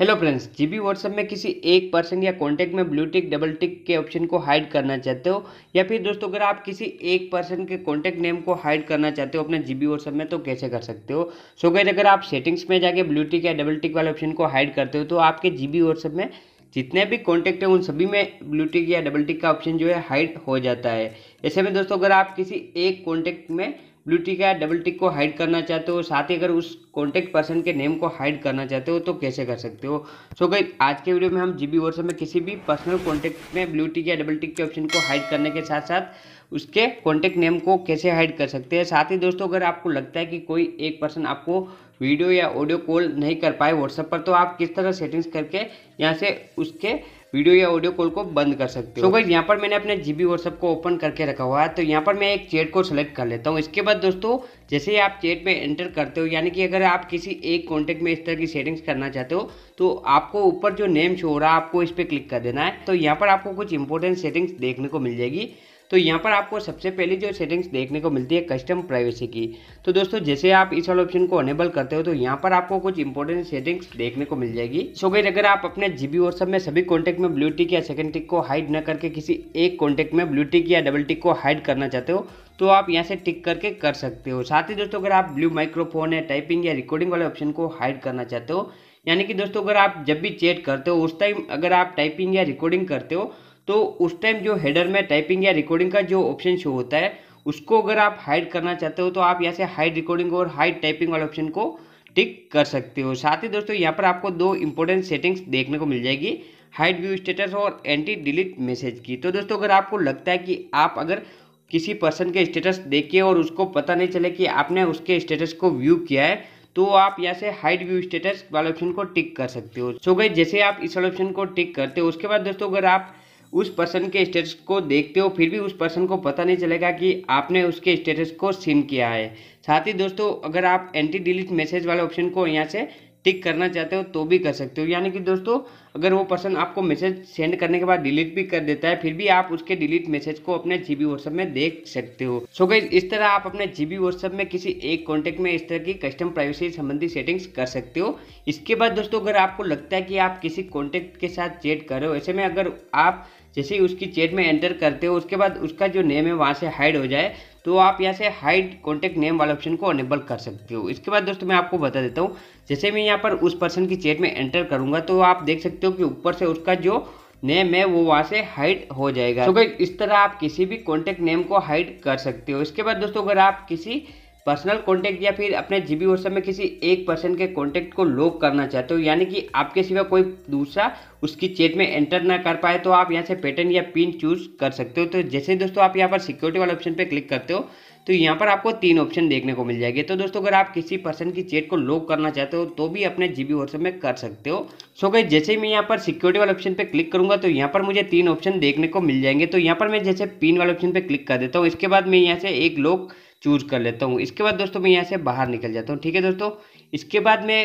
hello friends जी भी WhatsApp में किसी एक पर्सन या कॉन्टैक्ट में ब्लू टिक डबल टिक के ऑप्शन को हाइड करना चाहते हो या फिर दोस्तों अगर आप किसी एक पर्सन के कॉन्टैक्ट नेम को हाइड करना चाहते हो अपने जी बी व्हाट्सएप में तो कैसे कर सकते हो सो गए अगर आप सेटिंग्स में जाके ब्लू टिक या डबल टिक वाले ऑप्शन को हाइड करते हो तो आपके जी बी व्हाट्सएप में जितने भी कॉन्टैक्ट हैं उन सभी में ब्लू टिक या डबल टिक का ऑप्शन जो है हाइड हो जाता है ऐसे में दोस्तों अगर आप किसी एक कॉन्टैक्ट में ब्लू टिक या डबल टिक को हाइड करना चाहते हो साथ ही अगर उस कॉन्टैक्ट पर्सन के नेम को हाइड करना चाहते हो तो कैसे कर सकते हो सो so, गई आज के वीडियो में हम जी बी में किसी भी पर्सनल कॉन्टैक्ट में ब्लू टिक या डबल टिक के ऑप्शन को हाइड करने के साथ साथ उसके कॉन्टैक्ट नेम को कैसे हाइड कर सकते हैं साथ ही दोस्तों अगर आपको लगता है कि कोई एक पर्सन आपको वीडियो या ऑडियो कॉल नहीं कर पाए व्हाट्सएप पर तो आप किस तरह सेटिंग्स करके यहाँ से उसके वीडियो या ऑडियो कॉल को बंद कर सकते हो तो भाई यहाँ पर मैंने अपने जीबी व्हाट्सअप को ओपन करके रखा हुआ है तो यहाँ पर मैं एक चैट को सेलेक्ट कर लेता हूँ इसके बाद दोस्तों जैसे ही आप चैट में एंटर करते हो यानी कि अगर आप किसी एक कॉन्टेक्ट में इस तरह की सेटिंग्स करना चाहते हो तो आपको ऊपर जो नेम शो हो रहा है आपको इस पर क्लिक कर देना है तो यहाँ पर आपको कुछ इंपॉर्टेंट सेटिंग्स देखने को मिल जाएगी तो यहाँ पर आपको सबसे पहले जो सेटिंग्स देखने को मिलती है कस्टम प्राइवेसी की तो दोस्तों जैसे आप इस वाले ऑप्शन को अनेबल करते हो तो यहाँ पर आपको कुछ इंपॉर्टेंट सेटिंग्स देखने को मिल जाएगी सो गई अगर आप अपने जीबी व्हाट्सअप में सभी कॉन्टेक्ट में ब्लू टिक या सेकेंड टिक को हाइड न करके किसी एक कॉन्टेक्ट में ब्लू टिक या डबल टिक को हाइड करना चाहते हो तो आप यहाँ से टिक करके कर सकते हो साथ ही दोस्तों अगर आप ब्लू माइक्रोफोन या टाइपिंग या रिकॉर्डिंग वाले ऑप्शन को हाइड करना चाहते हो यानी कि दोस्तों अगर आप जब भी चैट करते हो उस टाइम अगर आप टाइपिंग या रिकॉर्डिंग करते हो तो उस टाइम जो हेडर में टाइपिंग या रिकॉर्डिंग का जो ऑप्शन शो होता है उसको अगर आप हाइड करना चाहते हो तो आप यहाँ से हाइड रिकॉर्डिंग और हाइड टाइपिंग वाले ऑप्शन को टिक कर सकते हो साथ ही दोस्तों यहाँ पर आपको दो इंपॉर्टेंट सेटिंग्स देखने को मिल जाएगी हाइड व्यू स्टेटस और एंटी डिलीट मैसेज की तो दोस्तों अगर आपको लगता है कि आप अगर किसी पर्सन के स्टेटस देखे और उसको पता नहीं चले कि आपने उसके स्टेटस को व्यू किया है तो आप यहाँ से हाइड व्यू स्टेटस वाले ऑप्शन को टिक कर सकते हो सो गई जैसे आप इस वाले ऑप्शन को टिक करते हो उसके बाद दोस्तों अगर आप उस पर्सन के स्टेटस को देखते हो फिर भी उस पर्सन को पता नहीं चलेगा कि आपने उसके स्टेटस को सीन किया है साथ ही दोस्तों अगर आप एंटी डिलीट मैसेज वाले ऑप्शन को यहाँ से टिक करना चाहते हो तो भी कर सकते हो यानी कि दोस्तों अगर वो पर्सन आपको मैसेज सेंड करने के बाद डिलीट भी कर देता है फिर भी आप उसके डिलीट मैसेज को अपने जीबी व्हाट्सएप में देख सकते हो सो so गई इस तरह आप अपने जीबी व्हाट्सएप में किसी एक कॉन्टेक्ट में इस तरह की कस्टम प्राइवेसी संबंधी सेटिंग्स कर सकते हो इसके बाद दोस्तों अगर आपको लगता है कि आप किसी कॉन्टेक्ट के साथ चेट कर रहे हो ऐसे में अगर आप जैसे ही उसकी चेट में एंटर करते हो उसके बाद उसका जो नेम है वहाँ से हाइड हो जाए तो आप यहाँ से हाइड कॉन्टेक्ट नेम वाले ऑप्शन को अनेबल कर सकते हो इसके बाद दोस्तों मैं आपको बता देता हूँ जैसे मैं यहाँ पर उस पर्सन की चेट में एंटर करूँगा तो आप देख सकते हो कि ऊपर से उसका जो नेम है वो वहाँ से हाइड हो जाएगा तो so, इस तरह आप किसी भी कॉन्टेक्ट नेम को हाइड कर सकते हो इसके बाद दोस्तों अगर आप किसी पर्सनल कॉन्टैक्ट या फिर अपने जी बी में किसी एक पर्सन के कॉन्टैक्ट को लॉक करना चाहते हो यानी कि आपके सिवा कोई दूसरा उसकी चेट में एंटर ना कर पाए तो आप यहाँ से पैटर्न या पिन चूज कर सकते हो तो जैसे दोस्तों आप यहाँ पर सिक्योरिटी वाले ऑप्शन पर क्लिक करते हो तो यहाँ पर आपको तीन ऑप्शन देखने को मिल जाएगी तो दोस्तों अगर आप किसी पर्सन की चेट को लॉक करना चाहते हो तो भी अपने जी बी में कर सकते हो सो so गए जैसे मैं यहाँ पर सिक्योरिटी वाले ऑप्शन पे क्लिक करूँगा तो यहाँ पर मुझे तीन ऑप्शन देखने को मिल जाएंगे तो यहाँ पर मैं जैसे पिन वाले ऑप्शन पे क्लिक कर देता हूँ इसके बाद मैं यहाँ से एक लॉक चूज कर लेता हूँ इसके बाद दोस्तों मैं यहाँ से बाहर निकल जाता हूँ ठीक है दोस्तों इसके बाद मैं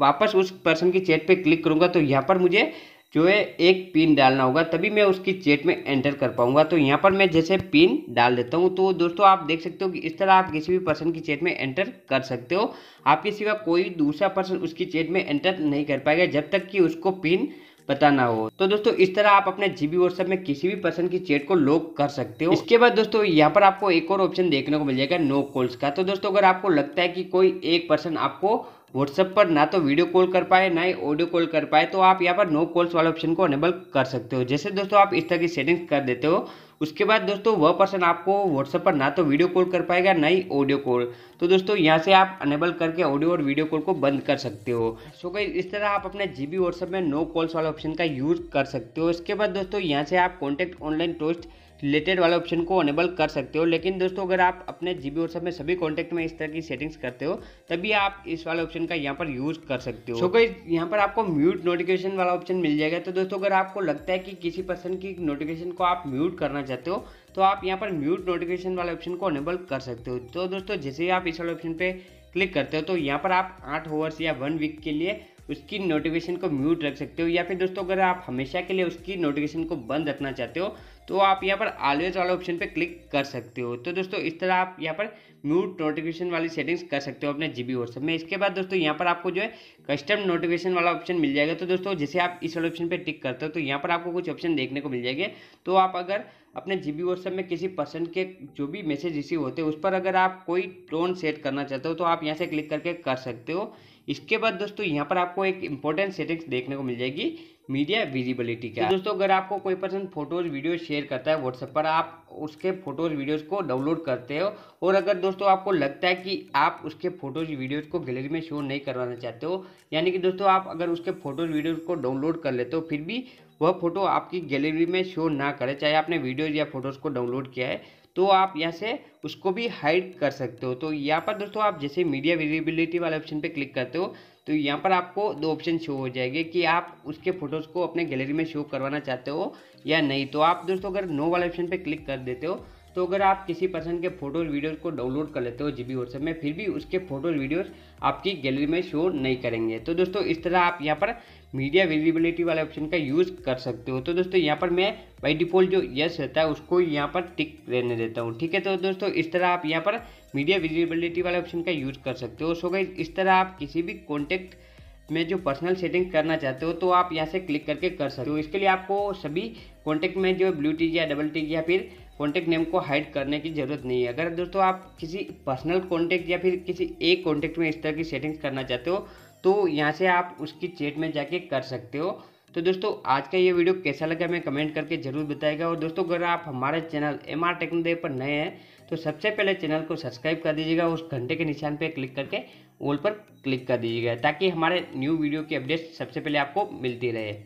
वापस उस पर्सन की चैट पे क्लिक करूँगा तो यहाँ पर मुझे जो है एक पिन डालना होगा तभी मैं उसकी चैट में एंटर कर पाऊंगा तो यहाँ पर मैं जैसे पिन डाल देता हूँ तो दोस्तों आप देख सकते हो कि इस तरह आप किसी भी पर्सन की चैट में एंटर कर सकते हो आपके सिवा कोई दूसरा पर्सन उसकी चैट में एंटर नहीं कर पाएगा जब तक कि उसको पिन पता ना हो तो दोस्तों इस तरह आप अपने जीबी व्हाट्सएप में किसी भी पर्सन की चैट को लॉक कर सकते हो इसके बाद दोस्तों यहाँ पर आपको एक और ऑप्शन देखने को मिल जाएगा नो कॉल्स का तो दोस्तों अगर आपको लगता है कि कोई एक पर्सन आपको व्हाट्सएप पर ना तो वीडियो कॉल कर पाए ना ही ऑडियो कॉल कर पाए तो आप यहाँ पर नो कॉल्स वाले ऑप्शन को अनेबल कर सकते हो जैसे दोस्तों आप इस तरह की सेटिंग्स कर देते हो उसके बाद दोस्तों वह पर्सन आपको व्हाट्सएप पर ना तो वीडियो कॉल कर पाएगा ना ही ऑडियो कॉल तो दोस्तों यहाँ से आप अनेबल करके ऑडियो और वीडियो कॉल को बंद कर सकते हो सो गई इस तरह आप अपने जी बी व्हाट्सएप में नो कॉल्स वाले ऑप्शन का यूज़ कर सकते हो इसके बाद दोस्तों यहाँ से आप कॉन्टैक्ट ऑनलाइन टोस्ट रिलेटेड वाले ऑप्शन को अनेबल कर सकते हो लेकिन दोस्तों अगर आप अपने जी बी व्हाट्सएप में सभी कॉन्टैक्ट में इस तरह की सेटिंग्स करते हो तभी आप इस वाले ऑप्शन का यहाँ पर यूज़ कर सकते हो सो गई यहाँ पर आपको म्यूट नोटिफिकेशन वाला ऑप्शन मिल जाएगा तो दोस्तों अगर आपको लगता है कि किसी पर्सन की नोटिफिकेशन को आप म्यूट करना चाहिए चाहते हो तो आप यहाँ पर म्यूट नोटिफिकेशन वाले ऑप्शन को अनेबल कर सकते हो तो दोस्तों जैसे ही आप इस वाले ऑप्शन पर क्लिक करते हो तो यहाँ पर आप आठ ओवर्स या वन वीक के लिए उसकी नोटिफिकेशन को म्यूट रख सकते हो या फिर दोस्तों अगर आप हमेशा के लिए उसकी नोटिफिकेशन को बंद रखना चाहते हो तो आप यहाँ पर ऑलवेज वाले ऑप्शन पर क्लिक कर सकते हो तो दोस्तों इस तरह आप यहाँ पर म्यूट नोटिफिकेशन वाली सेटिंग्स कर सकते हो अपने जी बी व्हाट्सएप में इसके बाद दोस्तों यहाँ पर आपको जो है कस्टम नोटिफिकेशन वाला ऑप्शन मिल जाएगा तो दोस्तों जैसे आप इस वाले ऑप्शन पर टिक करते हो तो यहाँ पर आपको कुछ ऑप्शन देखने को मिल जाएंगे तो आप अगर अपने जी बी व्हाट्सएप में किसी पर्सन के जो भी मैसेज रिसीव होते हैं उस पर अगर आप कोई टोन सेट करना चाहते हो तो आप यहाँ से क्लिक करके कर सकते हो इसके बाद दोस्तों यहाँ पर आपको एक इंपॉर्टेंट सेटिंग्स देखने को मिल जाएगी मीडिया विजिबिलिटी क्या है तो दोस्तों अगर आपको कोई पर्सन फोटोज़ वीडियो शेयर करता है व्हाट्सएप पर आप उसके फोटोज़ वीडियोज़ को डाउनलोड करते हो और अगर दोस्तों आपको लगता है कि आप उसके फोटोज़ वीडियोज़ को गैलरी में शो नहीं करवाना चाहते हो यानी कि दोस्तों आप अगर उसके फोटोज़ वीडियोस को डाउनलोड कर लेते हो फिर भी वह फोटो आपकी गैलरी में शो ना करे चाहे आपने वीडियोज़ या फोटोज़ को डाउनलोड किया है तो आप यहाँ से उसको भी हाइड कर सकते हो तो यहाँ पर दोस्तों आप जैसे मीडिया विजिबिलिटी वाले ऑप्शन पे क्लिक करते हो तो यहाँ पर आपको दो ऑप्शन शो हो जाएंगे कि आप उसके फोटोज़ को अपने गैलरी में शो करवाना चाहते हो या नहीं तो आप दोस्तों अगर नो वाले ऑप्शन पर क्लिक कर देते हो तो अगर आप किसी पर्सन के फ़ोटो और वीडियोस को डाउनलोड कर लेते हो जी बी व्हाट्सएप में फिर भी उसके फ़ोटो और वीडियोस आपकी गैलरी में शो नहीं करेंगे तो दोस्तों इस तरह आप यहाँ पर मीडिया विजिबिलिटी वाले ऑप्शन का यूज़ कर सकते हो तो दोस्तों यहाँ पर मैं बाई डिफ़ॉल्ट जो यस रहता है उसको यहाँ पर टिक रहने देता हूँ ठीक है तो दोस्तों इस तरह आप यहाँ पर मीडिया विजिबिलिटी वाले ऑप्शन का यूज़ कर सकते हो सो गई इस तरह आप किसी भी कॉन्टैक्ट में जो पर्सनल सेटिंग करना चाहते हो तो आप यहाँ से क्लिक करके कर सकते हो इसके लिए आपको सभी कॉन्टैक्ट में जो ब्लू टिक या डबल टिक या फिर कॉन्टैक्ट नेम को हाइड करने की ज़रूरत नहीं है अगर दोस्तों आप किसी पर्सनल कॉन्टैक्ट या फिर किसी एक कॉन्टैक्ट में इस तरह की सेटिंग्स करना चाहते हो तो यहाँ से आप उसकी चैट में जाके कर सकते हो तो दोस्तों आज का ये वीडियो कैसा लगा मैं कमेंट करके जरूर बताएगा और दोस्तों अगर आप हमारे चैनल एम आर टेक्नोदेव पर नए हैं तो सबसे पहले चैनल को सब्सक्राइब कर दीजिएगा उस घंटे के निशान पर क्लिक करके ऑल पर क्लिक कर दीजिएगा ताकि हमारे न्यू वीडियो की अपडेट्स सबसे पहले आपको मिलती रहे